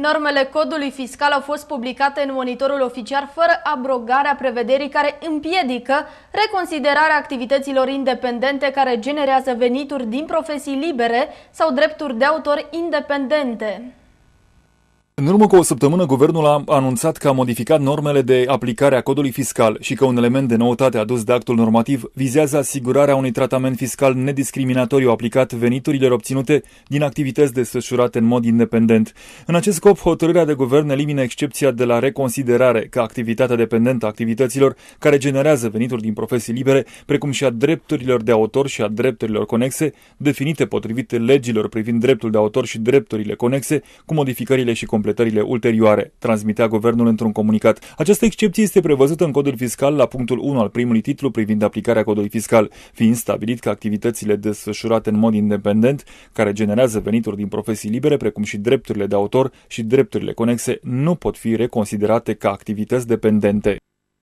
Normele codului fiscal au fost publicate în monitorul oficial fără abrogarea prevederii care împiedică reconsiderarea activităților independente care generează venituri din profesii libere sau drepturi de autor independente. În urmă cu o săptămână, guvernul a anunțat că a modificat normele de aplicare a codului fiscal și că un element de noutate adus de actul normativ vizează asigurarea unui tratament fiscal nediscriminatoriu aplicat veniturilor obținute din activități desfășurate în mod independent. În acest scop, hotărârea de guvern elimină excepția de la reconsiderare că activitatea dependentă a activităților care generează venituri din profesii libere, precum și a drepturilor de autor și a drepturilor conexe, definite potrivit legilor privind dreptul de autor și drepturile conexe, cu modificările și completările completările ulterioare, transmitea guvernul într-un comunicat. Această excepție este prevăzută în codul fiscal la punctul 1 al primului titlu privind aplicarea codului fiscal, fiind stabilit că activitățile desfășurate în mod independent, care generează venituri din profesii libere, precum și drepturile de autor și drepturile conexe, nu pot fi reconsiderate ca activități dependente.